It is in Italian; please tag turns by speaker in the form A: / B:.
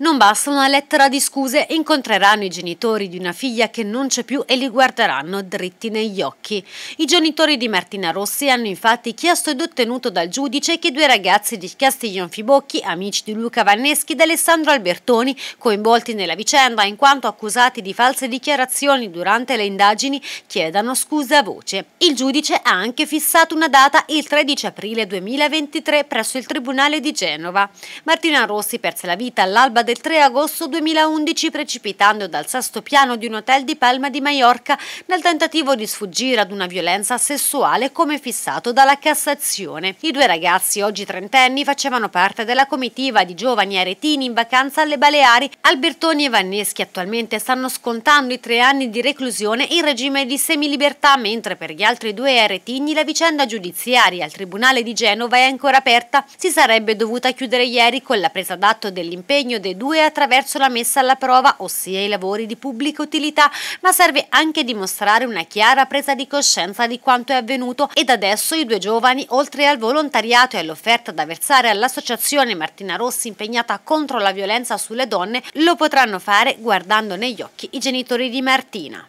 A: Non basta una lettera di scuse, incontreranno i genitori di una figlia che non c'è più e li guarderanno dritti negli occhi. I genitori di Martina Rossi hanno infatti chiesto ed ottenuto dal giudice che due ragazzi di Castiglion Fibocchi, amici di Luca Vanneschi ed Alessandro Albertoni, coinvolti nella vicenda in quanto accusati di false dichiarazioni durante le indagini, chiedano scuse a voce. Il giudice ha anche fissato una data il 13 aprile 2023 presso il Tribunale di Genova. Martina Rossi perse la vita all'alba del 3 agosto 2011 precipitando dal sesto piano di un hotel di Palma di Maiorca nel tentativo di sfuggire ad una violenza sessuale come fissato dalla Cassazione. I due ragazzi, oggi trentenni, facevano parte della comitiva di giovani aretini in vacanza alle Baleari. Albertoni e Vanneschi attualmente stanno scontando i tre anni di reclusione in regime di semilibertà, mentre per gli altri due aretini la vicenda giudiziaria al Tribunale di Genova è ancora aperta. Si sarebbe dovuta chiudere ieri con la presa d'atto dell'impegno dei 2 attraverso la messa alla prova, ossia i lavori di pubblica utilità, ma serve anche dimostrare una chiara presa di coscienza di quanto è avvenuto ed adesso i due giovani, oltre al volontariato e all'offerta da versare all'associazione Martina Rossi impegnata contro la violenza sulle donne, lo potranno fare guardando negli occhi i genitori di Martina.